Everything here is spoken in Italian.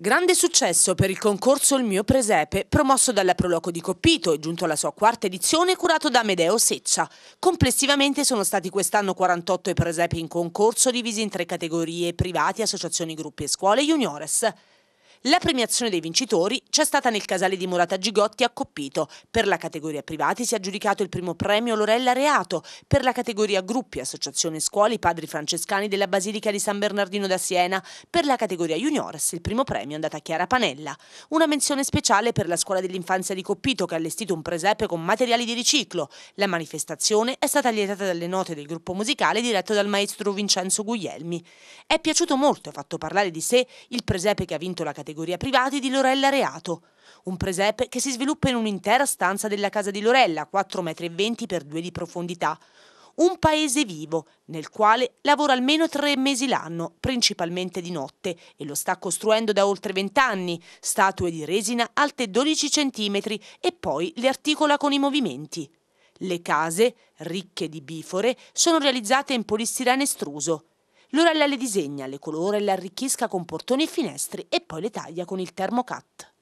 Grande successo per il concorso Il mio presepe, promosso dalla Proloco di Coppito e giunto alla sua quarta edizione curato da Amedeo Seccia. Complessivamente sono stati quest'anno 48 i presepi in concorso divisi in tre categorie, privati, associazioni, gruppi e scuole juniores. La premiazione dei vincitori c'è stata nel casale di Morata Gigotti a Coppito. Per la categoria privati si è aggiudicato il primo premio Lorella Reato, per la categoria gruppi, associazione scuole, padri francescani della Basilica di San Bernardino da Siena, per la categoria juniores il primo premio è andato a Chiara Panella. Una menzione speciale per la scuola dell'infanzia di Coppito che ha allestito un presepe con materiali di riciclo. La manifestazione è stata lietata dalle note del gruppo musicale diretto dal maestro Vincenzo Guglielmi. È piaciuto molto e ha fatto parlare di sé il presepe che ha vinto la categoria categoria privati di Lorella Reato. Un presepe che si sviluppa in un'intera stanza della casa di Lorella, 4,20 m per 2 di profondità. Un paese vivo, nel quale lavora almeno tre mesi l'anno, principalmente di notte, e lo sta costruendo da oltre vent'anni, statue di resina alte 12 cm e poi le articola con i movimenti. Le case, ricche di bifore, sono realizzate in polistirene estruso. Lorella le disegna, le colora e le arricchisca con portoni e finestre e poi le taglia con il termocat.